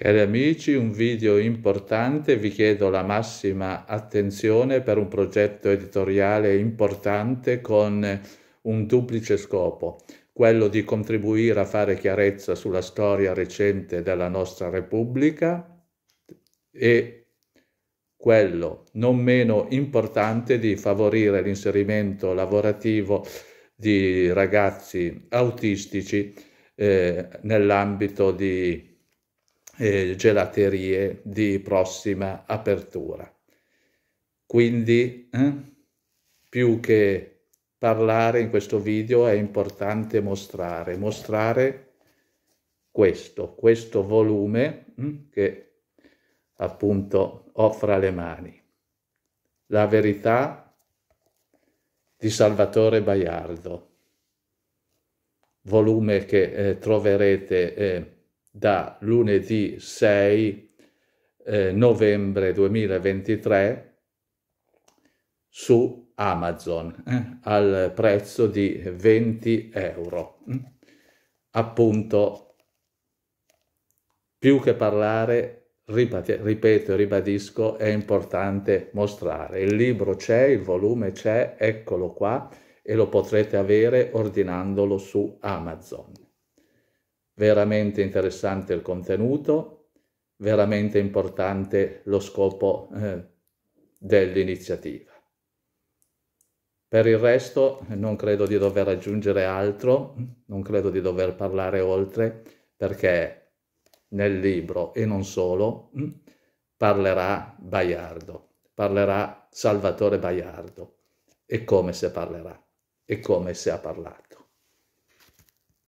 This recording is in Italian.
Cari amici, un video importante, vi chiedo la massima attenzione per un progetto editoriale importante con un duplice scopo, quello di contribuire a fare chiarezza sulla storia recente della nostra Repubblica e quello non meno importante di favorire l'inserimento lavorativo di ragazzi autistici eh, nell'ambito di eh, gelaterie di prossima apertura. Quindi, eh, più che parlare in questo video, è importante mostrare, mostrare questo, questo volume eh, che appunto ho fra le mani. La verità di Salvatore Baiardo, volume che eh, troverete eh, da lunedì 6 eh, novembre 2023 su Amazon eh, al prezzo di 20 euro. Appunto, più che parlare, ripeto e ribadisco, è importante mostrare. Il libro c'è, il volume c'è, eccolo qua e lo potrete avere ordinandolo su Amazon veramente interessante il contenuto, veramente importante lo scopo eh, dell'iniziativa. Per il resto non credo di dover aggiungere altro, non credo di dover parlare oltre, perché nel libro e non solo parlerà Baiardo, parlerà Salvatore Baiardo, e come se parlerà, e come se ha parlato.